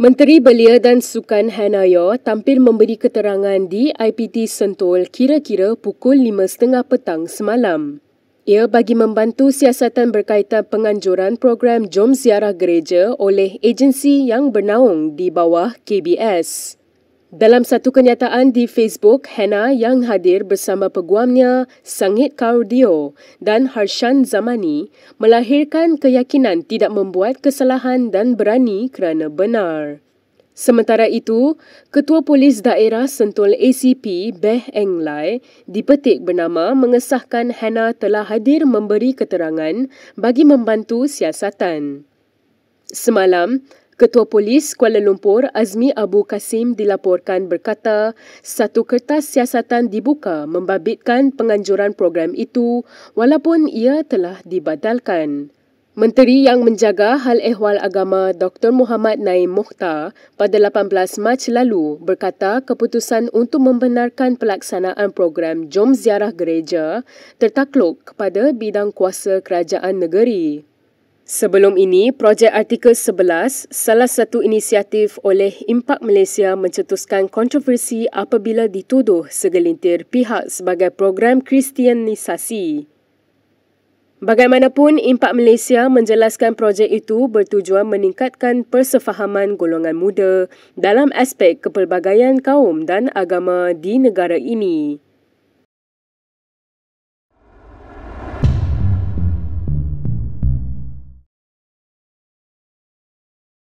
Menteri Belia dan Sukan Hanayo tampil memberi keterangan di IPT Sentul kira-kira pukul 5.30 petang semalam. Ia bagi membantu siasatan berkaitan penganjuran program Jom Ziarah Gereja oleh agensi yang bernaung di bawah KBS. Dalam satu kenyataan di Facebook, Hena yang hadir bersama peguamnya Sangit Kaudio dan Harshan Zamani melahirkan keyakinan tidak membuat kesalahan dan berani kerana benar. Sementara itu, Ketua Polis Daerah Sentul ACP Beh Eng Lai dipetik bernama mengesahkan Hana telah hadir memberi keterangan bagi membantu siasatan. Semalam, Ketua Polis Kuala Lumpur Azmi Abu Kasim dilaporkan berkata satu kertas siasatan dibuka membabitkan penganjuran program itu walaupun ia telah dibatalkan. Menteri yang menjaga hal ehwal agama Dr. Muhammad Naim Mukhtar pada 18 Mac lalu berkata keputusan untuk membenarkan pelaksanaan program Jom Ziarah Gereja tertakluk kepada bidang kuasa kerajaan negeri. Sebelum ini, projek artikel 11, salah satu inisiatif oleh Impak Malaysia mencetuskan kontroversi apabila dituduh segelintir pihak sebagai program kristianisasi. Bagaimanapun, Impak Malaysia menjelaskan projek itu bertujuan meningkatkan persefahaman golongan muda dalam aspek kepelbagaian kaum dan agama di negara ini.